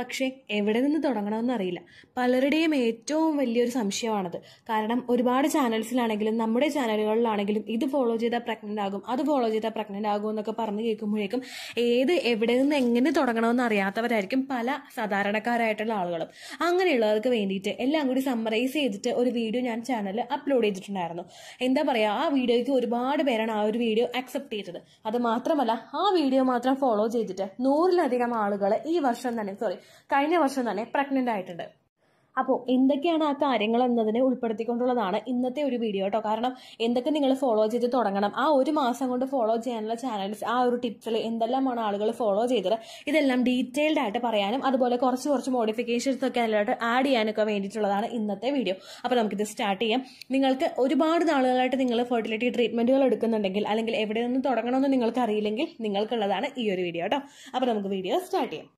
പക്ഷേ എവിടെ നിന്ന് തുടങ്ങണമെന്ന് അറിയില്ല പലരുടെയും ഏറ്റവും വലിയൊരു സംശയമാണത് കാരണം ഒരുപാട് ചാനൽസിലാണെങ്കിലും നമ്മുടെ ചാനലുകളിലാണെങ്കിലും ഇത് ഫോളോ ചെയ്താൽ പ്രഗ്നൻ്റ് ആകും അത് ഫോളോ ചെയ്താൽ പ്രഗ്നൻ്റ് ആകും എന്നൊക്കെ പറഞ്ഞ് കേൾക്കുമ്പോഴേക്കും ഏത് എവിടെ നിന്ന് എങ്ങനെ തുടങ്ങണമെന്ന് അറിയാത്തവരായിരിക്കും പല സാധാരണക്കാരായിട്ടുള്ള ആളുകളും അങ്ങനെയുള്ളവർക്ക് വേണ്ടിയിട്ട് എല്ലാം കൂടി സമ്മറൈസ് ചെയ്തിട്ട് ഒരു വീഡിയോ ഞാൻ ചാനലിൽ അപ്ലോഡ് ചെയ്തിട്ടുണ്ടായിരുന്നു എന്താ പറയുക ആ വീഡിയോയ്ക്ക് ഒരുപാട് പേരാണ് ആ ഒരു വീഡിയോ അക്സെപ്റ്റ് ചെയ്തത് അത് മാത്രമല്ല ആ വീഡിയോ മാത്രം ഫോളോ ചെയ്തിട്ട് നൂറിലധികം ആളുകൾ ഈ വർഷം തന്നെ സോറി കഴിഞ്ഞ വർഷം തന്നെ പ്രഗ്നന്റ് ആയിട്ടുണ്ട് അപ്പോൾ എന്തൊക്കെയാണ് ആ കാര്യങ്ങൾ എന്നതിനെ ഉൾപ്പെടുത്തിക്കൊണ്ടുള്ളതാണ് ഇന്നത്തെ ഒരു വീഡിയോ കേട്ടോ കാരണം എന്തൊക്കെ നിങ്ങൾ ഫോളോ ചെയ്ത് തുടങ്ങണം ആ ഒരു മാസം കൊണ്ട് ഫോളോ ചെയ്യാനുള്ള ചാനൽസ് ആ ഒരു ടിപ്സിൽ എന്തെല്ലാമാണ് ആളുകൾ ഫോളോ ചെയ്തത് ഇതെല്ലാം ഡീറ്റെയിൽഡ് ആയിട്ട് പറയാനും അതുപോലെ കുറച്ച് കുറച്ച് മോഡിഫിക്കേഷൻസ് ഒക്കെ അതിലോട്ട് ആഡ് ചെയ്യാനൊക്കെ വേണ്ടിയിട്ടുള്ളതാണ് ഇന്നത്തെ വീഡിയോ അപ്പോൾ നമുക്കിത് സ്റ്റാർട്ട് ചെയ്യാം നിങ്ങൾക്ക് ഒരുപാട് നാളുകളായിട്ട് നിങ്ങൾ ഫെർട്ടിലിറ്റി ട്രീറ്റ്മെൻറ്റുകൾ എടുക്കുന്നുണ്ടെങ്കിൽ അല്ലെങ്കിൽ എവിടെ നിന്ന് തുടങ്ങണമെന്ന് നിങ്ങൾക്ക് അറിയില്ലെങ്കിൽ നിങ്ങൾക്കുള്ളതാണ് ഈ ഒരു വീഡിയോ കേട്ടോ അപ്പോൾ നമുക്ക് വീഡിയോ സ്റ്റാർട്ട് ചെയ്യാം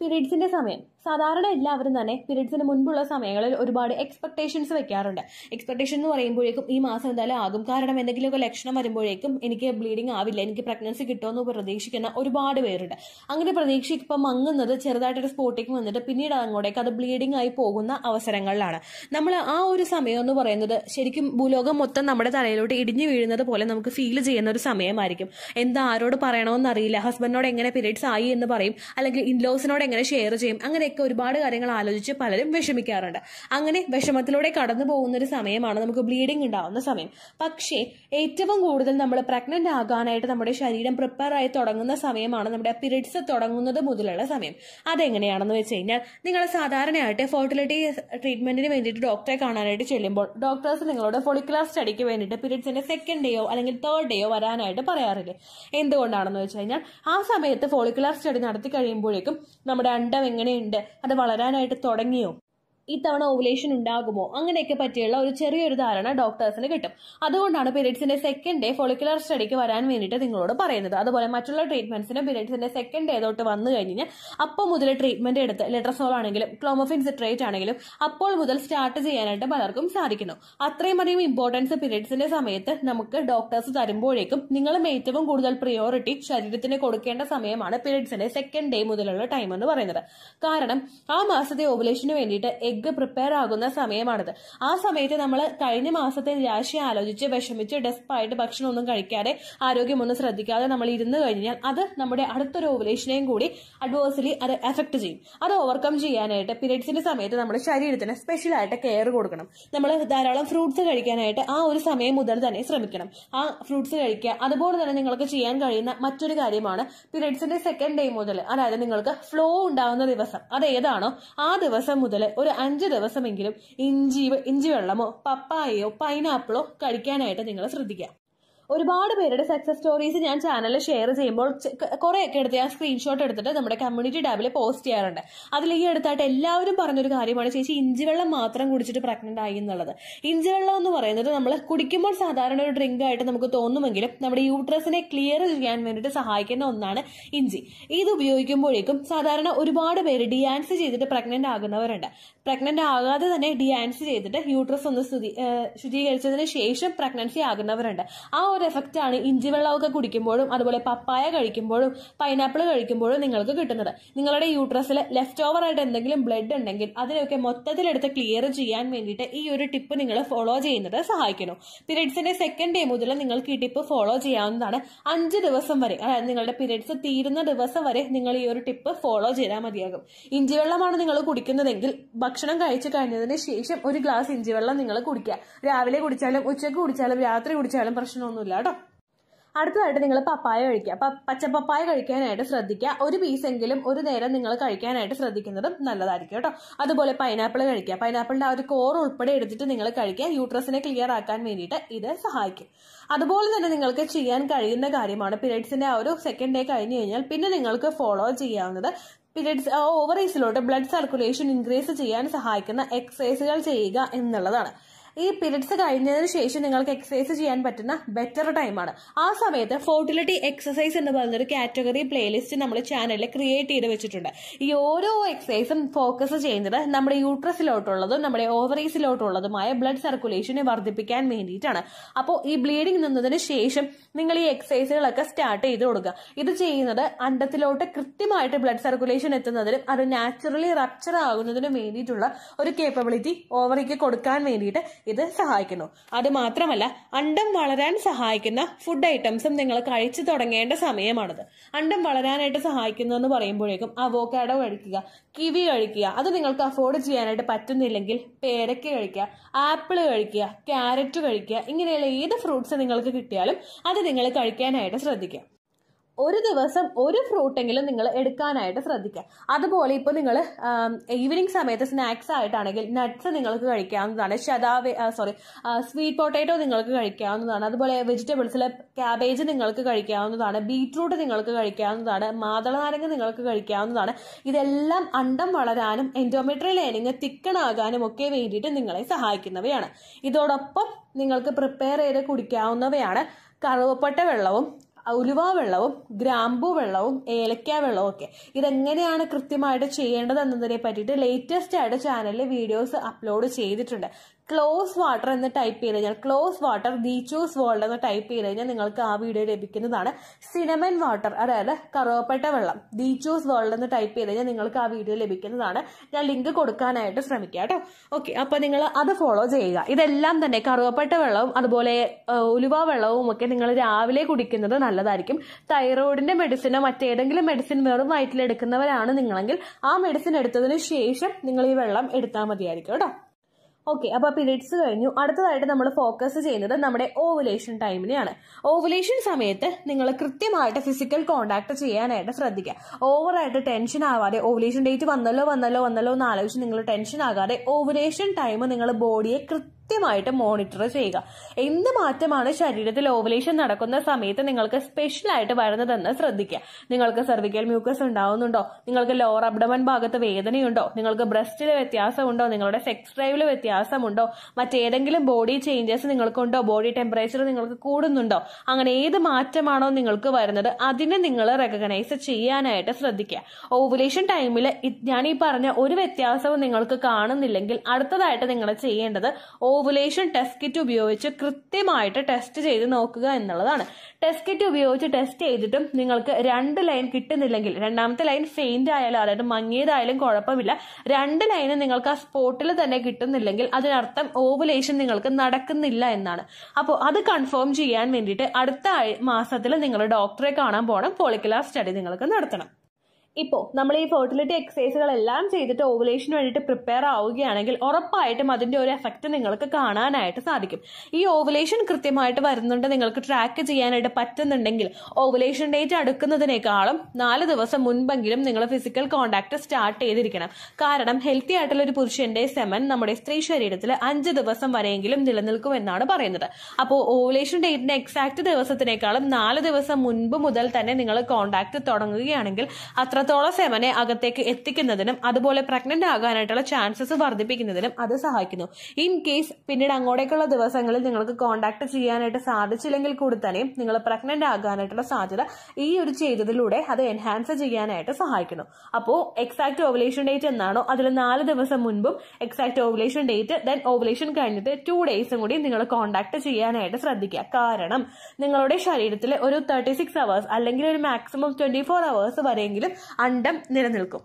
പീരീഡ്സിന്റെ സമയം സാധാരണ എല്ലാവരും തന്നെ പീരീഡ്സിന് മുൻപുള്ള സമയങ്ങളിൽ ഒരുപാട് എക്സ്പെക്ടേഷൻസ് വെക്കാറുണ്ട് എക്സ്പെക്ടേഷൻ എന്ന് പറയുമ്പോഴേക്കും ഈ മാസം എന്തായാലും ആകും കാരണം എന്തെങ്കിലുമൊക്കെ ലക്ഷണം വരുമ്പോഴേക്കും എനിക്ക് ബ്ലീഡിങ് ആവില്ല എനിക്ക് പ്രഗ്നൻസി കിട്ടുമെന്ന് പ്രതീക്ഷിക്കുന്ന ഒരുപാട് പേരുണ്ട് അങ്ങനെ പ്രതീക്ഷിക്ക് ഇപ്പം മങ്ങുന്നത് ചെറുതായിട്ടൊരു സ്പോട്ടേക്ക് വന്നിട്ട് പിന്നീട് അങ്ങോട്ടേക്ക് അത് ബ്ലീഡിങ് ആയി പോകുന്ന അവസരങ്ങളിലാണ് നമ്മൾ ആ ഒരു സമയം എന്ന് പറയുന്നത് ശരിക്കും ഭൂലോകം മൊത്തം നമ്മുടെ തലയിലോട്ട് ഇടിഞ്ഞു വീഴുന്നത് പോലെ നമുക്ക് ഫീൽ ചെയ്യുന്ന ഒരു സമയമായിരിക്കും എന്താ ആരോട് പറയണമെന്നറിയില്ല ഹസ്ബൻഡിനോട് എങ്ങനെ പീരീഡ്സ് ആയി എന്ന് പറയും അല്ലെങ്കിൽ ഇൻലോസിനോട് എങ്ങനെ ഷെയർ ചെയ്യും അങ്ങനെയൊക്കെ ഒരുപാട് കാര്യങ്ങൾ ആലോചിച്ച് പലരും വിഷമിക്കാറുണ്ട് അങ്ങനെ വിഷമത്തിലൂടെ കടന്നു പോകുന്ന ഒരു സമയമാണ് നമുക്ക് ബ്ലീഡിംഗ് ഉണ്ടാവുന്ന സമയം പക്ഷേ ഏറ്റവും കൂടുതൽ നമ്മൾ പ്രഗ്നന്റ് ആകാനായിട്ട് നമ്മുടെ ശരീരം പ്രിപ്പയർ ആയി തുടങ്ങുന്ന സമയമാണ് നമ്മുടെ പിരീഡ്സ് തുടങ്ങുന്നത് മുതലുള്ള സമയം അതെങ്ങനെയാണെന്ന് വെച്ച് കഴിഞ്ഞാൽ നിങ്ങൾ സാധാരണയായിട്ട് ഫെർട്ടിലിറ്റി ട്രീറ്റ്മെന്റിന് വേണ്ടിയിട്ട് ഡോക്ടറെ കാണാനായിട്ട് ചെല്ലുമ്പോൾ ഡോക്ടേഴ്സ് നിങ്ങളോട് ഫൊളിക്കുലർ സ്റ്റഡിക്ക് വേണ്ടിയിട്ട് പിരീഡ്സിന്റെ സെക്കൻഡ് ഡേയോ അല്ലെങ്കിൽ തേർഡ് ഡേയോ വരാനായിട്ട് പറയാറില്ലേ എന്തുകൊണ്ടാണെന്ന് വെച്ച് കഴിഞ്ഞാൽ ആ സമയത്ത് ഫോളിക്കുലർ സ്റ്റഡി നടത്തി കഴിയുമ്പോഴേക്കും നമ്മൾ നമ്മുടെ അണ്ടം എങ്ങനെയുണ്ട് അത് വളരാനായിട്ട് തുടങ്ങിയോ ഇത്തവണ ഓവുലേഷൻ ഉണ്ടാകുമോ അങ്ങനെയൊക്കെ പറ്റിയുള്ള ഒരു ചെറിയൊരു ധാരണ ഡോക്ടേഴ്സിന് കിട്ടും അതുകൊണ്ടാണ് പീരീഡ്സിന്റെ സെക്കൻഡ് ഡേ ഫോളിക്കുലർ സ്റ്റഡിക്ക് വരാൻ വേണ്ടിയിട്ട് നിങ്ങളോട് പറയുന്നത് അതുപോലെ മറ്റുള്ള ട്രീറ്റ്മെന്റ്സിന് പീരീഡ്സിന്റെ സെക്കൻഡ് ഡേ തൊട്ട് വന്നു കഴിഞ്ഞാൽ അപ്പോൾ മുതൽ ട്രീറ്റ്മെന്റ് എടുത്ത് ലെട്രസോൾ ആണെങ്കിലും ക്ലോമോഫിൻ സിട്രേറ്റ് ആണെങ്കിലും അപ്പോൾ മുതൽ സ്റ്റാർട്ട് ചെയ്യാനായിട്ട് പലർക്കും സാധിക്കുന്നു അത്രയും അധികം ഇമ്പോർട്ടൻസ് പീരീഡ്സിന്റെ സമയത്ത് നമുക്ക് ഡോക്ടേഴ്സ് തരുമ്പോഴേക്കും നിങ്ങളും ഏറ്റവും കൂടുതൽ പ്രിയോറിറ്റി ശരീരത്തിന് കൊടുക്കേണ്ട സമയമാണ് പീരീഡ്സിന്റെ സെക്കൻഡ് ഡേ മുതലുള്ള ടൈം എന്ന് പറയുന്നത് കാരണം ആ മാസത്തെ ഓവുലേഷന് വേണ്ടിയിട്ട് എഗ്ഗ് പ്രിപ്പയർ ആകുന്ന സമയമാണിത് ആ സമയത്ത് നമ്മൾ കഴിഞ്ഞ മാസത്തെ രാശി ആലോചിച്ച് വിഷമിച്ച് ഡെസ്പായിട്ട് ഭക്ഷണമൊന്നും കഴിക്കാതെ ആരോഗ്യമൊന്നും ശ്രദ്ധിക്കാതെ നമ്മൾ ഇരുന്ന് കഴിഞ്ഞാൽ അത് നമ്മുടെ അടുത്തൊരു ഓവുലേഷനെയും കൂടി അഡ്വേഴ്സലി അത് എഫക്ട് ചെയ്യും അത് ഓവർകം ചെയ്യാനായിട്ട് പീരീഡ്സിന്റെ സമയത്ത് നമ്മൾ ശരീരത്തിന് സ്പെഷ്യലായിട്ട് കെയർ കൊടുക്കണം നമ്മൾ ധാരാളം ഫ്രൂട്ട്സ് കഴിക്കാനായിട്ട് ആ ഒരു സമയം മുതൽ തന്നെ ശ്രമിക്കണം ആ ഫ്രൂട്ട്സ് കഴിക്കുക അതുപോലെ തന്നെ നിങ്ങൾക്ക് ചെയ്യാൻ കഴിയുന്ന മറ്റൊരു കാര്യമാണ് പീരീഡ്സിന്റെ സെക്കൻഡ് ഡേ മുതൽ അതായത് നിങ്ങൾക്ക് ഫ്ലോ ഉണ്ടാകുന്ന ദിവസം അത് ഏതാണോ ആ ദിവസം മുതൽ ഒരു അഞ്ച് ദിവസമെങ്കിലും ഇഞ്ചി ഇഞ്ചി വെള്ളമോ പപ്പായയോ പൈനാപ്പിളോ കഴിക്കാനായിട്ട് നിങ്ങൾ ശ്രദ്ധിക്കാം ഒരുപാട് പേരുടെ സക്സസ് സ്റ്റോറീസ് ഞാൻ ചാനലിൽ ഷെയർ ചെയ്യുമ്പോൾ ഒക്കെ എടുത്ത് ഞാൻ സ്ക്രീൻഷോട്ട് എടുത്തിട്ട് നമ്മുടെ കമ്മ്യൂണിറ്റി ടാബിൽ പോസ്റ്റ് ചെയ്യാറുണ്ട് അതിലേക്ക് ഈ എല്ലാവരും പറഞ്ഞൊരു കാര്യമാണ് ചേച്ചി ഇഞ്ചിവെള്ളം മാത്രം കുടിച്ചിട്ട് പ്രഗ്നന്റ് ആയി എന്നുള്ളത് ഇഞ്ചിവെള്ളം എന്ന് പറയുന്നത് നമ്മൾ കുടിക്കുമ്പോൾ സാധാരണ ഒരു ഡ്രിങ്ക് ആയിട്ട് നമുക്ക് തോന്നുമെങ്കിലും നമ്മുടെ യൂട്രസിനെ ക്ലിയർ ചെയ്യാൻ വേണ്ടിയിട്ട് സഹായിക്കുന്ന ഒന്നാണ് ഇഞ്ചി ഇത് ഉപയോഗിക്കുമ്പോഴേക്കും സാധാരണ ഒരുപാട് പേര് ഡിയാൻസ് ചെയ്തിട്ട് പ്രഗ്നന്റ് ആകുന്നവരുണ്ട് പ്രഗ്നന്റ് ആകാതെ തന്നെ ഡിയാൻസ് ചെയ്തിട്ട് യൂട്രസ് ഒന്ന് ശുചീകരിച്ചതിന് ശേഷം പ്രഗ്നൻസി ആകുന്നവരുണ്ട് ആ ഒരു എഫക്റ്റാണ് ഇഞ്ചി വെള്ളമൊക്കെ കുടിക്കുമ്പോഴും അതുപോലെ പപ്പായ കഴിക്കുമ്പോഴും പൈനാപ്പിൾ കഴിക്കുമ്പോഴും നിങ്ങൾക്ക് കിട്ടുന്നത് നിങ്ങളുടെ യൂട്രസിൽ ലെഫ്റ്റ് ഓവർ ആയിട്ട് എന്തെങ്കിലും ബ്ലഡ് ഉണ്ടെങ്കിൽ അതിനൊക്കെ മൊത്തത്തിലെടുത്ത് ക്ലിയർ ചെയ്യാൻ വേണ്ടിയിട്ട് ഈ ഒരു ടിപ്പ് നിങ്ങൾ ഫോളോ ചെയ്യുന്നത് സഹായിക്കുന്നു പീരീഡ്സിന്റെ സെക്കൻഡ് ഡേ മുതൽ നിങ്ങൾക്ക് ഈ ടിപ്പ് ഫോളോ ചെയ്യാവുന്നതാണ് അഞ്ച് ദിവസം വരെ അതായത് നിങ്ങളുടെ പീരീഡ്സ് തീരുന്ന ദിവസം വരെ നിങ്ങൾ ഈ ഒരു ടിപ്പ് ഫോളോ ചെയ്താൽ മതിയാകും ഇഞ്ചി വെള്ളമാണ് നിങ്ങൾ കുടിക്കുന്നതെങ്കിൽ ഭക്ഷണം കഴിച്ചു കഴിഞ്ഞതിന് ശേഷം ഒരു ഗ്ലാസ് ഇഞ്ചി വെള്ളം നിങ്ങൾ കുടിക്കുക രാവിലെ കുടിച്ചാലും ഉച്ചയ്ക്ക് കുടിച്ചാലും രാത്രി കുടിച്ചാലും പ്രശ്നമൊന്നുമില്ല പോകില്ല കേട്ടോ അടുത്തതായിട്ട് നിങ്ങൾ പപ്പായ കഴിക്കുക പച്ച പപ്പായ കഴിക്കാനായിട്ട് ശ്രദ്ധിക്കുക ഒരു പീസെങ്കിലും ഒരു നേരം നിങ്ങൾ കഴിക്കാനായിട്ട് ശ്രദ്ധിക്കുന്നതും നല്ലതായിരിക്കും കേട്ടോ അതുപോലെ പൈനാപ്പിൾ കഴിക്കുക പൈനാപ്പിളിന്റെ ആ ഒരു കോർ ഉൾപ്പെടെ എടുത്തിട്ട് നിങ്ങൾ കഴിക്കുക യൂട്രസിനെ ക്ലിയർ ആക്കാൻ വേണ്ടിയിട്ട് ഇത് സഹായിക്കും അതുപോലെ തന്നെ നിങ്ങൾക്ക് ചെയ്യാൻ കഴിയുന്ന കാര്യമാണ് പിരീഡ്സിന്റെ ആ ഒരു സെക്കൻഡ് ഡേ കഴിഞ്ഞു കഴിഞ്ഞാൽ പിന്നെ നിങ്ങൾക്ക് ഫോളോ ചെയ്യാവുന്നത് പിരീഡ്സ് ഓവറീസിലോട്ട് ബ്ലഡ് സർക്കുലേഷൻ ഇൻക്രീസ് ചെയ്യാൻ സഹായിക്കുന്ന എക്സസൈസുകൾ ചെയ്യുക എന്നുള്ളതാണ് ഈ പീരീഡ്സ് കഴിഞ്ഞതിന് ശേഷം നിങ്ങൾക്ക് എക്സസൈസ് ചെയ്യാൻ പറ്റുന്ന ബെറ്റർ ടൈമാണ് ആ സമയത്ത് ഫോർട്ടിലിറ്റി എക്സസൈസ് എന്ന് പറയുന്നൊരു കാറ്റഗറി പ്ലേലിസ്റ്റ് നമ്മൾ ചാനലിൽ ക്രിയേറ്റ് ചെയ്ത് വെച്ചിട്ടുണ്ട് ഈ ഓരോ എക്സസൈസും ഫോക്കസ് ചെയ്യുന്നത് നമ്മുടെ യൂട്രസിലോട്ടുള്ളതും നമ്മുടെ ഓവറീസിലോട്ടുള്ളതുമായ ബ്ലഡ് സർക്കുലേഷനെ വർദ്ധിപ്പിക്കാൻ വേണ്ടിയിട്ടാണ് അപ്പോൾ ഈ ബ്ലീഡിംഗ് നിന്നതിന് ശേഷം നിങ്ങൾ ഈ എക്സസൈസുകളൊക്കെ സ്റ്റാർട്ട് ചെയ്ത് കൊടുക്കുക ഇത് ചെയ്യുന്നത് അണ്ടത്തിലോട്ട് കൃത്യമായിട്ട് ബ്ലഡ് സർക്കുലേഷൻ എത്തുന്നതിനും അത് നാച്ചുറലി റപ്ചർ ആകുന്നതിനും വേണ്ടിയിട്ടുള്ള ഒരു കേപ്പബിലിറ്റി ഓവറിക്ക് കൊടുക്കാൻ വേണ്ടിയിട്ട് ഇത് സഹായിക്കുന്നു അത് മാത്രമല്ല അണ്ടം വളരാൻ സഹായിക്കുന്ന ഫുഡ് ഐറ്റംസും നിങ്ങൾ കഴിച്ചു തുടങ്ങേണ്ട സമയമാണത് അണ്ടം വളരാനായിട്ട് സഹായിക്കുന്നു എന്ന് പറയുമ്പോഴേക്കും അവോക്കാഡോ കഴിക്കുക കിവി കഴിക്കുക അത് നിങ്ങൾക്ക് അഫോർഡ് ചെയ്യാനായിട്ട് പറ്റുന്നില്ലെങ്കിൽ പേരയ്ക്ക കഴിക്കുക ആപ്പിൾ കഴിക്കുക ക്യാരറ്റ് കഴിക്കുക ഇങ്ങനെയുള്ള ഏത് ഫ്രൂട്ട്സ് നിങ്ങൾക്ക് കിട്ടിയാലും അത് നിങ്ങൾ കഴിക്കാനായിട്ട് ശ്രദ്ധിക്കുക ഒരു ദിവസം ഒരു ഫ്രൂട്ടെങ്കിലും നിങ്ങൾ എടുക്കാനായിട്ട് ശ്രദ്ധിക്കുക അതുപോലെ ഇപ്പോൾ നിങ്ങൾ ഈവനിങ് സമയത്ത് സ്നാക്സ് ആയിട്ടാണെങ്കിൽ നട്ട്സ് നിങ്ങൾക്ക് കഴിക്കാവുന്നതാണ് ശതാവേ സോറി സ്വീറ്റ് പൊട്ടാറ്റോ നിങ്ങൾക്ക് കഴിക്കാവുന്നതാണ് അതുപോലെ വെജിറ്റബിൾസിലെ ക്യാബേജ് നിങ്ങൾക്ക് കഴിക്കാവുന്നതാണ് ബീറ്റ്റൂട്ട് നിങ്ങൾക്ക് കഴിക്കാവുന്നതാണ് മാതള നാരങ്ങ നിങ്ങൾക്ക് കഴിക്കാവുന്നതാണ് ഇതെല്ലാം അണ്ടം വളരാനും എൻഡോമെട്രിയൽ ലൈനിങ് തിക്കണാകാനും ഒക്കെ വേണ്ടിയിട്ട് നിങ്ങളെ സഹായിക്കുന്നവയാണ് ഇതോടൊപ്പം നിങ്ങൾക്ക് പ്രിപ്പയർ ചെയ്ത് കുടിക്കാവുന്നവയാണ് കറുവപ്പട്ട വെള്ളവും ഉലുവ വെള്ളവും ഗ്രാമ്പു വെള്ളവും ഏലക്ക വെള്ളവും ഒക്കെ ഇതെങ്ങനെയാണ് കൃത്യമായിട്ട് ചെയ്യേണ്ടത് എന്നതിനെ പറ്റിയിട്ട് ലേറ്റസ്റ്റ് ആയിട്ട് ചാനലിൽ വീഡിയോസ് അപ്ലോഡ് ചെയ്തിട്ടുണ്ട് ക്ലോസ് വാട്ടർ എന്ന് ടൈപ്പ് ചെയ്ത് കഴിഞ്ഞാൽ ക്ലോസ് വാട്ടർ ചൂസ് വേൾഡ് എന്ന് ടൈപ്പ് ചെയ്ത് കഴിഞ്ഞാൽ നിങ്ങൾക്ക് ആ വീഡിയോ ലഭിക്കുന്നതാണ് സിനമൻ വാട്ടർ അതായത് കറുവപ്പെട്ട വെള്ളം ചൂസ് വേൾഡ് എന്ന് ടൈപ്പ് ചെയ്ത് കഴിഞ്ഞാൽ നിങ്ങൾക്ക് ആ വീഡിയോ ലഭിക്കുന്നതാണ് ഞാൻ ലിങ്ക് കൊടുക്കാനായിട്ട് ശ്രമിക്കാം കേട്ടോ ഓക്കെ അപ്പോൾ നിങ്ങൾ അത് ഫോളോ ചെയ്യുക ഇതെല്ലാം തന്നെ കറുവപ്പെട്ട വെള്ളവും അതുപോലെ ഉലുവ വെള്ളവും ഒക്കെ നിങ്ങൾ രാവിലെ കുടിക്കുന്നത് നല്ലതായിരിക്കും തൈറോയിഡിന്റെ മെഡിസിനോ മറ്റേതെങ്കിലും മെഡിസിൻ വേറും വയറ്റിലെടുക്കുന്നവരാണ് നിങ്ങളെങ്കിൽ ആ മെഡിസിൻ എടുത്തതിന് ശേഷം നിങ്ങൾ ഈ വെള്ളം എടുത്താൽ മതിയായിരിക്കും കേട്ടോ ഓക്കെ അപ്പോൾ പീരീഡ്സ് കഴിഞ്ഞു അടുത്തതായിട്ട് നമ്മൾ ഫോക്കസ് ചെയ്യുന്നത് നമ്മുടെ ഓവുലേഷൻ ടൈമിനെയാണ് ഓവുലേഷൻ സമയത്ത് നിങ്ങൾ കൃത്യമായിട്ട് ഫിസിക്കൽ കോണ്ടാക്ട് ചെയ്യാനായിട്ട് ശ്രദ്ധിക്കുക ഓവറായിട്ട് ടെൻഷൻ ആവാതെ ഓവുലേഷൻ ഡേറ്റ് വന്നല്ലോ വന്നല്ലോ വന്നല്ലോ എന്ന് ആലോചിച്ച് നിങ്ങൾ ടെൻഷൻ ആകാതെ ഓവുലേഷൻ ടൈം നിങ്ങൾ ബോഡിയെ കൃത്യം കൃത്യമായിട്ട് മോണിറ്റർ ചെയ്യുക എന്ത് മാറ്റമാണ് ശരീരത്തിൽ ഓവലേഷൻ നടക്കുന്ന സമയത്ത് നിങ്ങൾക്ക് സ്പെഷ്യൽ ആയിട്ട് വരുന്നതെന്ന് ശ്രദ്ധിക്കുക നിങ്ങൾക്ക് സെർവിക്കൽ മ്യൂക്കസ് ഉണ്ടാവുന്നുണ്ടോ നിങ്ങൾക്ക് ലോവർ അബ്ഡമൻ ഭാഗത്ത് വേദനയുണ്ടോ നിങ്ങൾക്ക് ബ്രസ്റ്റിൽ വ്യത്യാസമുണ്ടോ നിങ്ങളുടെ സെക്സ് ഡ്രൈവിൽ വ്യത്യാസമുണ്ടോ മറ്റേതെങ്കിലും ബോഡി ചേഞ്ചസ് നിങ്ങൾക്കുണ്ടോ ബോഡി ടെമ്പറേച്ചർ നിങ്ങൾക്ക് കൂടുന്നുണ്ടോ അങ്ങനെ ഏത് മാറ്റമാണോ നിങ്ങൾക്ക് വരുന്നത് അതിനെ നിങ്ങൾ റെക്കഗ്നൈസ് ചെയ്യാനായിട്ട് ശ്രദ്ധിക്കുക ഓവുലേഷൻ ടൈമിൽ ഞാൻ ഈ പറഞ്ഞ ഒരു വ്യത്യാസവും നിങ്ങൾക്ക് കാണുന്നില്ലെങ്കിൽ അടുത്തതായിട്ട് നിങ്ങൾ ചെയ്യേണ്ടത് ഓ ഓവുലേഷൻ ടെസ്റ്റ് കിറ്റ് ഉപയോഗിച്ച് കൃത്യമായിട്ട് ടെസ്റ്റ് ചെയ്ത് നോക്കുക എന്നുള്ളതാണ് ടെസ്റ്റ് കിറ്റ് ഉപയോഗിച്ച് ടെസ്റ്റ് ചെയ്തിട്ടും നിങ്ങൾക്ക് രണ്ട് ലൈൻ കിട്ടുന്നില്ലെങ്കിൽ രണ്ടാമത്തെ ലൈൻ ഫെയിൻ്റ് ആയാലും അതായത് മങ്ങിയതായാലും കുഴപ്പമില്ല രണ്ട് ലൈന് നിങ്ങൾക്ക് ആ സ്പോട്ടിൽ തന്നെ കിട്ടുന്നില്ലെങ്കിൽ അതിനർത്ഥം ഓവുലേഷൻ നിങ്ങൾക്ക് നടക്കുന്നില്ല എന്നാണ് അപ്പോൾ അത് കൺഫേം ചെയ്യാൻ വേണ്ടിയിട്ട് അടുത്ത മാസത്തിൽ നിങ്ങൾ ഡോക്ടറെ കാണാൻ പോകണം പോളിക്കുലാർ സ്റ്റഡി നിങ്ങൾക്ക് നടത്തണം ഇപ്പോൾ നമ്മൾ ഈ ഫെർട്ടിലിറ്റി എക്സസൈസുകളെല്ലാം ചെയ്തിട്ട് ഓവുലേഷന് വേണ്ടിയിട്ട് പ്രിപ്പയർ ആവുകയാണെങ്കിൽ ഉറപ്പായിട്ടും അതിൻ്റെ ഒരു എഫക്റ്റ് നിങ്ങൾക്ക് കാണാനായിട്ട് സാധിക്കും ഈ ഓവുലേഷൻ കൃത്യമായിട്ട് വരുന്നുണ്ട് നിങ്ങൾക്ക് ട്രാക്ക് ചെയ്യാനായിട്ട് പറ്റുന്നുണ്ടെങ്കിൽ ഓവുലേഷൻ ഡേറ്റ് അടുക്കുന്നതിനേക്കാളും നാല് ദിവസം മുൻപെങ്കിലും നിങ്ങൾ ഫിസിക്കൽ കോണ്ടാക്ട് സ്റ്റാർട്ട് ചെയ്തിരിക്കണം കാരണം ഹെൽത്തി ആയിട്ടുള്ള ഒരു പുരുഷന്റെ സെമൻ നമ്മുടെ സ്ത്രീ ശരീരത്തിൽ അഞ്ച് ദിവസം വരെയെങ്കിലും നിലനിൽക്കും എന്നാണ് പറയുന്നത് അപ്പോൾ ഓവുലേഷൻ ഡേറ്റിന്റെ എക്സാക്ട് ദിവസത്തിനേക്കാളും നാല് ദിവസം മുൻപ് മുതൽ തന്നെ നിങ്ങൾ കോണ്ടാക്ട് തുടങ്ങുകയാണെങ്കിൽ അത്ര എത്രത്തോളം ഫെമനെ അകത്തേക്ക് എത്തിക്കുന്നതിനും അതുപോലെ പ്രഗ്നന്റ് ആകാനായിട്ടുള്ള ചാൻസസ് വർദ്ധിപ്പിക്കുന്നതിനും അത് സഹായിക്കുന്നു ഇൻ കേസ് പിന്നീട് അങ്ങോട്ടേക്കുള്ള ദിവസങ്ങളിൽ നിങ്ങൾക്ക് കോണ്ടാക്ട് ചെയ്യാനായിട്ട് സാധിച്ചില്ലെങ്കിൽ കൂടി തന്നെയും നിങ്ങൾ പ്രഗ്നന്റ് ആകാനായിട്ടുള്ള സാധ്യത ഈ ഒരു ചെയ്തതിലൂടെ അത് എൻഹാൻസ് ചെയ്യാനായിട്ട് സഹായിക്കുന്നു അപ്പോൾ എക്സാക്ട് ഓവലേഷൻ ഡേറ്റ് എന്നാണോ അതിൽ നാല് ദിവസം മുൻപും exact ovulation date then ovulation കഴിഞ്ഞിട്ട് ടു ഡേയ്സും കൂടി നിങ്ങൾ കോണ്ടാക്ട് ചെയ്യാനായിട്ട് ശ്രദ്ധിക്കുക കാരണം നിങ്ങളുടെ ശരീരത്തിൽ ഒരു തേർട്ടി സിക്സ് അവേഴ്സ് അല്ലെങ്കിൽ ഒരു മാക്സിമം ട്വന്റി ഫോർ അവേഴ്സ് വരെയെങ്കിലും അണ്ടം നിലനിൽക്കും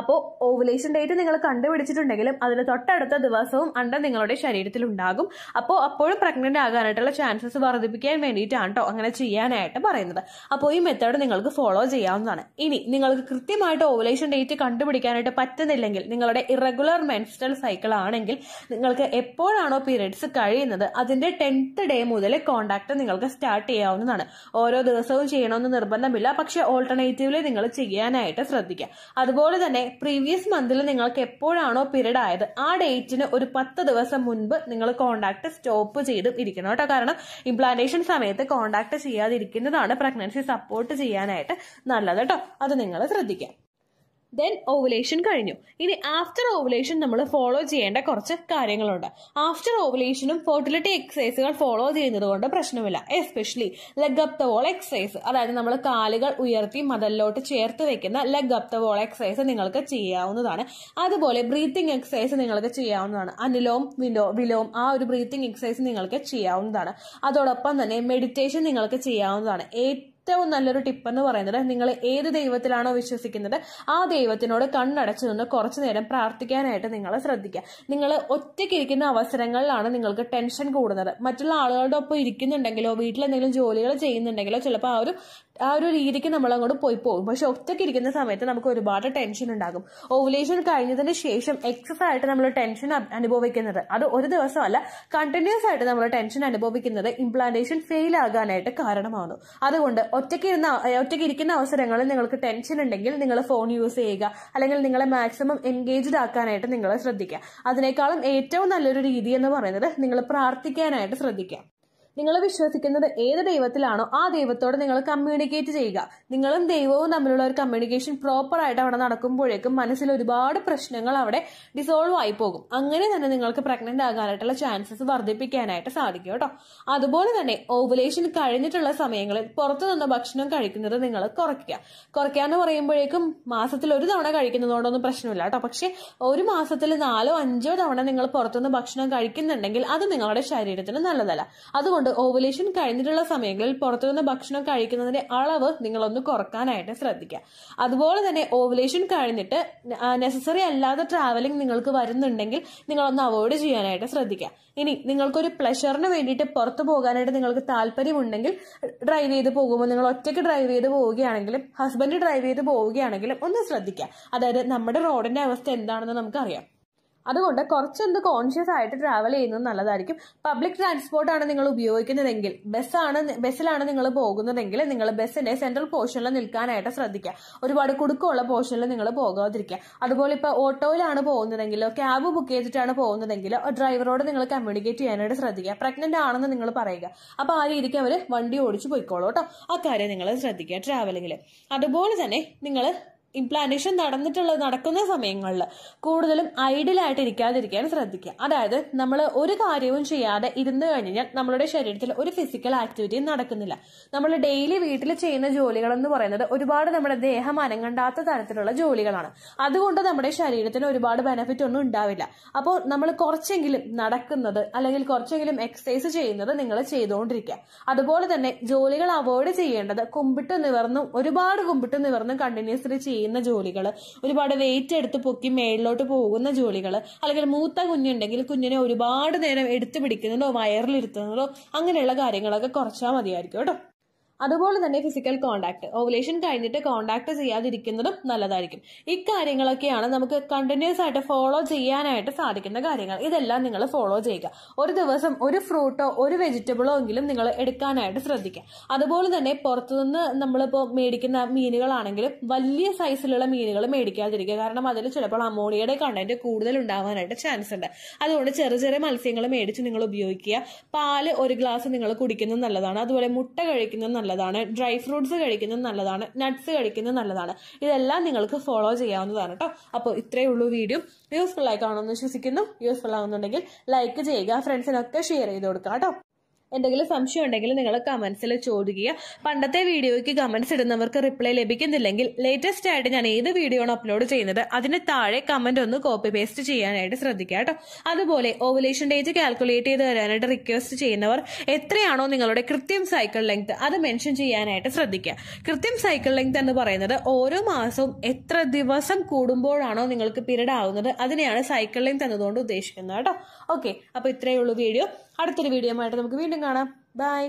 അപ്പോൾ ഓവുലേഷൻ ഡേറ്റ് നിങ്ങൾ കണ്ടുപിടിച്ചിട്ടുണ്ടെങ്കിലും അതിന് തൊട്ടടുത്ത ദിവസവും അണ്ടം നിങ്ങളുടെ ശരീരത്തിൽ ഉണ്ടാകും അപ്പോൾ അപ്പോഴും പ്രഗ്നന്റ് ആകാനായിട്ടുള്ള ചാൻസസ് വർദ്ധിപ്പിക്കാൻ വേണ്ടിയിട്ടാണ് കേട്ടോ അങ്ങനെ ചെയ്യാനായിട്ട് പറയുന്നത് അപ്പോൾ ഈ മെത്തേഡ് നിങ്ങൾക്ക് ഫോളോ ചെയ്യാവുന്നതാണ് ഇനി നിങ്ങൾക്ക് കൃത്യമായിട്ട് ഓവുലേഷൻ ഡേറ്റ് കണ്ടുപിടിക്കാനായിട്ട് പറ്റുന്നില്ലെങ്കിൽ നിങ്ങളുടെ ഇറഗുലർ മെൻസ്ട്രൽ സൈക്കിൾ ആണെങ്കിൽ നിങ്ങൾക്ക് എപ്പോഴാണോ പീരീഡ്സ് കഴിയുന്നത് അതിന്റെ ടെൻത്ത് ഡേ മുതൽ കോണ്ടാക്ട് നിങ്ങൾക്ക് സ്റ്റാർട്ട് ചെയ്യാവുന്നതാണ് ഓരോ ദിവസവും ചെയ്യണമെന്ന് നിർബന്ധമില്ല പക്ഷെ ഓൾട്ടർനേറ്റീവ്ലി നിങ്ങൾ ചെയ്യാനായിട്ട് ശ്രദ്ധിക്കുക അതുപോലെ തന്നെ പ്രീവിയസ് മന്തിൽ നിങ്ങൾക്ക് എപ്പോഴാണോ പീരീഡ് ആയത് ആ ഡേറ്റിന് ഒരു പത്ത് ദിവസം മുൻപ് നിങ്ങൾ കോണ്ടാക്ട് സ്റ്റോപ്പ് ചെയ്ത് ഇരിക്കണം കേട്ടോ കാരണം ഇംപ്ലാന്റേഷൻ സമയത്ത് കോണ്ടാക്ട് ചെയ്യാതിരിക്കുന്നതാണ് പ്രഗ്നൻസി സപ്പോർട്ട് ചെയ്യാനായിട്ട് നല്ലത് കേട്ടോ അത് നിങ്ങൾ ശ്രദ്ധിക്കാം ദെൻ ഓവുലേഷൻ കഴിഞ്ഞു ഇനി ആഫ്റ്റർ ഓവുലേഷൻ നമ്മൾ ഫോളോ ചെയ്യേണ്ട കുറച്ച് കാര്യങ്ങളുണ്ട് ആഫ്റ്റർ ഓവുലേഷനും ഫെർട്ടിലിറ്റി എക്സസൈസുകൾ ഫോളോ ചെയ്യുന്നത് കൊണ്ട് പ്രശ്നമില്ല especially leg up the wall exercise അതായത് നമ്മൾ കാലുകൾ ഉയർത്തി മതലിലോട്ട് ചേർത്ത് വെക്കുന്ന leg up the wall exercise നിങ്ങൾക്ക് ചെയ്യാവുന്നതാണ് അതുപോലെ ബ്രീത്തിങ് എക്സസൈസ് നിങ്ങൾക്ക് ചെയ്യാവുന്നതാണ് അനിലോം വിലോ വിലോം ആ ഒരു ബ്രീത്തിങ് എക്സസൈസ് നിങ്ങൾക്ക് ചെയ്യാവുന്നതാണ് അതോടൊപ്പം തന്നെ മെഡിറ്റേഷൻ നിങ്ങൾക്ക് ചെയ്യാവുന്നതാണ് ഏറ്റവും ഏറ്റവും നല്ലൊരു ടിപ്പ് എന്ന് പറയുന്നത് നിങ്ങൾ ഏത് ദൈവത്തിലാണോ വിശ്വസിക്കുന്നത് ആ ദൈവത്തിനോട് കണ്ണടച്ച് നിന്ന് കുറച്ചു നേരം പ്രാർത്ഥിക്കാനായിട്ട് നിങ്ങൾ ശ്രദ്ധിക്കുക നിങ്ങൾ ഒറ്റയ്ക്കിരിക്കുന്ന അവസരങ്ങളിലാണ് നിങ്ങൾക്ക് ടെൻഷൻ കൂടുന്നത് മറ്റുള്ള ആളുകളുടെ ഒപ്പം ഇരിക്കുന്നുണ്ടെങ്കിലോ വീട്ടിൽ എന്തെങ്കിലും ജോലികൾ ചെയ്യുന്നുണ്ടെങ്കിലോ ചിലപ്പോൾ ആ ഒരു ആ ഒരു രീതിക്ക് നമ്മൾ അങ്ങോട്ട് പോയി പോകും പക്ഷെ ഒറ്റയ്ക്ക് ഇരിക്കുന്ന സമയത്ത് നമുക്ക് ഒരുപാട് ടെൻഷൻ ഉണ്ടാകും ഓവുലേഷൻ കഴിഞ്ഞതിന് ശേഷം എക്സസ് ആയിട്ട് നമ്മൾ ടെൻഷൻ അനുഭവിക്കുന്നത് അത് ഒരു ദിവസമല്ല കണ്ടിന്യൂസ് ആയിട്ട് നമ്മൾ ടെൻഷൻ അനുഭവിക്കുന്നത് ഇംപ്ലാന്റേഷൻ ഫെയിൽ ആകാനായിട്ട് കാരണമാകുന്നു അതുകൊണ്ട് ഒറ്റയ്ക്ക് ഇരുന്ന ഒറ്റയ്ക്ക് ഇരിക്കുന്ന അവസരങ്ങളിൽ നിങ്ങൾക്ക് ടെൻഷൻ ഉണ്ടെങ്കിൽ നിങ്ങൾ ഫോൺ യൂസ് ചെയ്യുക അല്ലെങ്കിൽ നിങ്ങളെ മാക്സിമം എൻഗേജ്ഡ് ആക്കാനായിട്ട് നിങ്ങൾ ശ്രദ്ധിക്കുക അതിനേക്കാളും ഏറ്റവും നല്ലൊരു രീതി എന്ന് പറയുന്നത് നിങ്ങൾ പ്രാർത്ഥിക്കാനായിട്ട് ശ്രദ്ധിക്കുക നിങ്ങൾ വിശ്വസിക്കുന്നത് ഏത് ദൈവത്തിലാണോ ആ ദൈവത്തോട് നിങ്ങൾ കമ്മ്യൂണിക്കേറ്റ് ചെയ്യുക നിങ്ങളും ദൈവവും തമ്മിലുള്ള ഒരു കമ്മ്യൂണിക്കേഷൻ പ്രോപ്പർ ആയിട്ട് അവിടെ നടക്കുമ്പോഴേക്കും മനസ്സിൽ ഒരുപാട് പ്രശ്നങ്ങൾ അവിടെ ഡിസോൾവ് ആയി പോകും അങ്ങനെ തന്നെ നിങ്ങൾക്ക് പ്രഗ്നന്റ് ആകാനായിട്ടുള്ള ചാൻസസ് വർദ്ധിപ്പിക്കാനായിട്ട് സാധിക്കും കേട്ടോ അതുപോലെ തന്നെ ഓവുലേഷൻ കഴിഞ്ഞിട്ടുള്ള സമയങ്ങളിൽ പുറത്തുനിന്ന് ഭക്ഷണം കഴിക്കുന്നത് നിങ്ങൾ കുറയ്ക്കുക കുറയ്ക്കുക എന്ന് പറയുമ്പോഴേക്കും മാസത്തിൽ ഒരു തവണ കഴിക്കുന്നതുകൊണ്ടൊന്നും പ്രശ്നമില്ല കേട്ടോ പക്ഷേ ഒരു മാസത്തിൽ നാലോ അഞ്ചോ തവണ നിങ്ങൾ പുറത്തുനിന്ന് ഭക്ഷണം കഴിക്കുന്നുണ്ടെങ്കിൽ അത് നിങ്ങളുടെ ശരീരത്തിന് നല്ലതല്ല അതുകൊണ്ട് അതുകൊണ്ട് ഓവുലേഷൻ കഴിഞ്ഞിട്ടുള്ള സമയങ്ങളിൽ പുറത്തുനിന്ന് ഭക്ഷണം കഴിക്കുന്നതിന്റെ അളവ് നിങ്ങളൊന്ന് കുറക്കാനായിട്ട് ശ്രദ്ധിക്കുക അതുപോലെ തന്നെ ഓവുലേഷൻ കഴിഞ്ഞിട്ട് നെസസറി അല്ലാത്ത ട്രാവലിംഗ് നിങ്ങൾക്ക് വരുന്നുണ്ടെങ്കിൽ നിങ്ങളൊന്ന് അവോയ്ഡ് ചെയ്യാനായിട്ട് ശ്രദ്ധിക്കുക ഇനി നിങ്ങൾക്കൊരു പ്ലഷറിന് വേണ്ടിയിട്ട് പുറത്തു പോകാനായിട്ട് നിങ്ങൾക്ക് താല്പര്യമുണ്ടെങ്കിൽ ഡ്രൈവ് ചെയ്ത് പോകുമ്പോൾ നിങ്ങൾ ഒറ്റയ്ക്ക് ഡ്രൈവ് ചെയ്ത് പോവുകയാണെങ്കിലും ഹസ്ബൻഡ് ഡ്രൈവ് ചെയ്ത് പോവുകയാണെങ്കിലും ഒന്ന് ശ്രദ്ധിക്കുക അതായത് നമ്മുടെ റോഡിന്റെ അവസ്ഥ എന്താണെന്ന് നമുക്കറിയാം അതുകൊണ്ട് കുറച്ചൊന്ന് കോൺഷ്യസ് ആയിട്ട് ട്രാവൽ ചെയ്യുന്നത് നല്ലതായിരിക്കും പബ്ലിക് ട്രാൻസ്പോർട്ട് ആണ് നിങ്ങൾ ഉപയോഗിക്കുന്നതെങ്കിൽ ബസ്സാണ് ബസ്സിലാണ് നിങ്ങൾ പോകുന്നതെങ്കിൽ നിങ്ങൾ ബസ്സിന്റെ സെൻട്രൽ പോർഷനിൽ നിൽക്കാനായിട്ട് ശ്രദ്ധിക്കുക ഒരുപാട് കുടുക്കമുള്ള പോർഷനിൽ നിങ്ങൾ പോകാതിരിക്കുക അതുപോലെ ഇപ്പൊ ഓട്ടോയിലാണ് പോകുന്നതെങ്കിലോ ക്യാബ് ബുക്ക് ചെയ്തിട്ടാണ് പോകുന്നതെങ്കിലോ ഡ്രൈവറോട് നിങ്ങൾ കമ്മ്യൂണിക്കേറ്റ് ചെയ്യാനായിട്ട് ശ്രദ്ധിക്കുക പ്രഗ്നന്റ് ആണെന്ന് നിങ്ങൾ പറയുക അപ്പോൾ ആ രീതിക്ക് അവർ വണ്ടി ഓടിച്ചു പോയിക്കോളൂ കേട്ടോ ആ കാര്യം നിങ്ങൾ ശ്രദ്ധിക്കുക ട്രാവലിങ്ങിൽ അതുപോലെ തന്നെ നിങ്ങൾ ഇംപ്ലാന്റേഷൻ നടന്നിട്ടുള്ള നടക്കുന്ന സമയങ്ങളിൽ കൂടുതലും ഐഡിലായിട്ട് ഇരിക്കാതിരിക്കാൻ ശ്രദ്ധിക്കുക അതായത് നമ്മൾ ഒരു കാര്യവും ചെയ്യാതെ ഇരുന്ന് കഴിഞ്ഞാൽ നമ്മുടെ ശരീരത്തിൽ ഒരു ഫിസിക്കൽ ആക്ടിവിറ്റി നടക്കുന്നില്ല നമ്മൾ ഡെയിലി വീട്ടിൽ ചെയ്യുന്ന ജോലികൾ എന്ന് പറയുന്നത് ഒരുപാട് നമ്മുടെ ദേഹം അനങ്ങണ്ടാത്ത തരത്തിലുള്ള ജോലികളാണ് അതുകൊണ്ട് നമ്മുടെ ശരീരത്തിന് ഒരുപാട് ബെനഫിറ്റ് ഒന്നും ഉണ്ടാവില്ല അപ്പോൾ നമ്മൾ കുറച്ചെങ്കിലും നടക്കുന്നത് അല്ലെങ്കിൽ കുറച്ചെങ്കിലും എക്സസൈസ് ചെയ്യുന്നത് നിങ്ങൾ ചെയ്തുകൊണ്ടിരിക്കുക അതുപോലെ തന്നെ ജോലികൾ അവോയ്ഡ് ചെയ്യേണ്ടത് കുമ്പിട്ട് നിവർന്നും ഒരുപാട് കുമ്പിട്ട് നിവർന്നും കണ്ടിന്യൂസ്ലി ചെയ്യുക ചെയ്യുന്ന ജോലികൾ ഒരുപാട് വെയിറ്റ് എടുത്ത് പൊക്കി മേളിലോട്ട് പോകുന്ന ജോലികൾ അല്ലെങ്കിൽ മൂത്ത കുഞ്ഞുണ്ടെങ്കിൽ കുഞ്ഞിനെ ഒരുപാട് നേരം എടുത്തു പിടിക്കുന്നതോ വയറിലിരുത്തുന്നതോ അങ്ങനെയുള്ള കാര്യങ്ങളൊക്കെ കുറച്ചാൽ മതിയായിരിക്കും കേട്ടോ അതുപോലെ തന്നെ ഫിസിക്കൽ കോണ്ടാക്ട് ഓവുലേഷൻ കഴിഞ്ഞിട്ട് കോണ്ടാക്ട് ചെയ്യാതിരിക്കുന്നതും നല്ലതായിരിക്കും ഇക്കാര്യങ്ങളൊക്കെയാണ് നമുക്ക് കണ്ടിന്യൂസ് ആയിട്ട് ഫോളോ ചെയ്യാനായിട്ട് സാധിക്കുന്ന കാര്യങ്ങൾ ഇതെല്ലാം നിങ്ങൾ ഫോളോ ചെയ്യുക ഒരു ദിവസം ഒരു ഫ്രൂട്ടോ ഒരു വെജിറ്റബിളോ എങ്കിലും നിങ്ങൾ എടുക്കാനായിട്ട് ശ്രദ്ധിക്കുക അതുപോലെ തന്നെ പുറത്തുനിന്ന് നമ്മളിപ്പോൾ മേടിക്കുന്ന മീനുകളാണെങ്കിലും വലിയ സൈസിലുള്ള മീനുകൾ മേടിക്കാതിരിക്കുക കാരണം അതിൽ ചിലപ്പോൾ അമോണിയയുടെ കണ്ടന്റ് കൂടുതൽ ഉണ്ടാവാനായിട്ട് ചാൻസ് ഉണ്ട് അതുകൊണ്ട് ചെറിയ ചെറിയ മത്സ്യങ്ങൾ മേടിച്ച് നിങ്ങൾ ഉപയോഗിക്കുക പാല് ഒരു ഗ്ലാസ് നിങ്ങൾ കുടിക്കുന്നത് നല്ലതാണ് അതുപോലെ മുട്ട കഴിക്കുന്നത് നല്ലതാണ് ഡ്രൈ ഫ്രൂട്ട്സ് കഴിക്കുന്നത് നല്ലതാണ് നട്ട്സ് കഴിക്കുന്നത് നല്ലതാണ് ഇതെല്ലാം നിങ്ങൾക്ക് ഫോളോ ചെയ്യാവുന്നതാണ് കേട്ടോ അപ്പോൾ ഇത്രയേ ഉള്ളൂ വീഡിയോ യൂസ്ഫുൾ ആയി കാണുമെന്ന് വിശ്വസിക്കുന്നു യൂസ്ഫുൾ ആകുന്നുണ്ടെങ്കിൽ ലൈക്ക് ചെയ്യുക ഫ്രണ്ട്സിനൊക്കെ ഷെയർ ചെയ്ത് കൊടുക്കുക കേട്ടോ എന്തെങ്കിലും സംശയം ഉണ്ടെങ്കിൽ നിങ്ങൾ കമൻസിൽ ചോദിക്കുക പണ്ടത്തെ വീഡിയോയ്ക്ക് കമൻസ് ഇടുന്നവർക്ക് റിപ്ലൈ ലഭിക്കുന്നില്ലെങ്കിൽ ലേറ്റസ്റ്റ് ആയിട്ട് ഞാൻ ഏത് വീഡിയോ ആണ് അപ്ലോഡ് ചെയ്യുന്നത് അതിന് താഴെ കമന്റ് ഒന്ന് കോപ്പി പേസ്റ്റ് ചെയ്യാനായിട്ട് ശ്രദ്ധിക്കുക കേട്ടോ അതുപോലെ ഓവുലേഷൻ ഡേറ്റ് കാൽക്കുലേറ്റ് ചെയ്ത് തരാനായിട്ട് റിക്വസ്റ്റ് ചെയ്യുന്നവർ എത്രയാണോ നിങ്ങളുടെ കൃത്യം സൈക്കിൾ ലെങ്ത് അത് മെൻഷൻ ചെയ്യാനായിട്ട് ശ്രദ്ധിക്കുക കൃത്യം സൈക്കിൾ ലെങ്ത് എന്ന് പറയുന്നത് ഓരോ മാസവും എത്ര ദിവസം കൂടുമ്പോഴാണോ നിങ്ങൾക്ക് പിരീഡ് ആവുന്നത് അതിനെയാണ് സൈക്കിൾ ലെങ്ത് എന്നതുകൊണ്ട് ഉദ്ദേശിക്കുന്നത് കേട്ടോ ഓക്കെ അപ്പോൾ ഇത്രയേ ഉള്ളൂ വീഡിയോ അടുത്തൊരു വീഡിയോ ആയിട്ട് നമുക്ക് വീണ്ടും കാണാം ബൈ